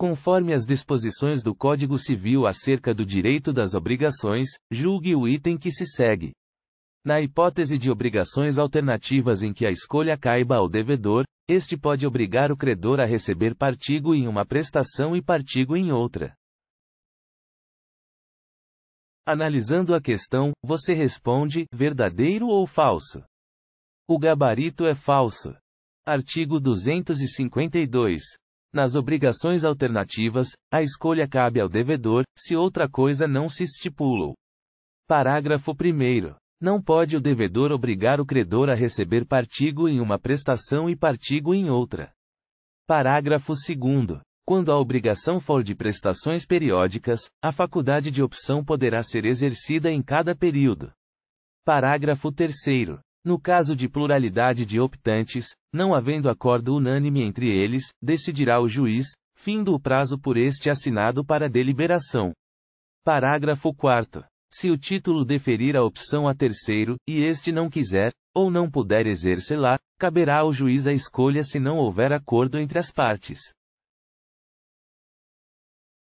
Conforme as disposições do Código Civil acerca do direito das obrigações, julgue o item que se segue. Na hipótese de obrigações alternativas em que a escolha caiba ao devedor, este pode obrigar o credor a receber partigo em uma prestação e partigo em outra. Analisando a questão, você responde: verdadeiro ou falso? O gabarito é falso. Artigo 252. Nas obrigações alternativas, a escolha cabe ao devedor, se outra coisa não se estipulou. Parágrafo 1. Não pode o devedor obrigar o credor a receber partigo em uma prestação e partigo em outra. Parágrafo 2. Quando a obrigação for de prestações periódicas, a faculdade de opção poderá ser exercida em cada período. Parágrafo 3. No caso de pluralidade de optantes, não havendo acordo unânime entre eles, decidirá o juiz, findo o prazo por este assinado para deliberação. Parágrafo 4. Se o título deferir a opção a terceiro, e este não quiser, ou não puder exercê-la, caberá ao juiz a escolha se não houver acordo entre as partes.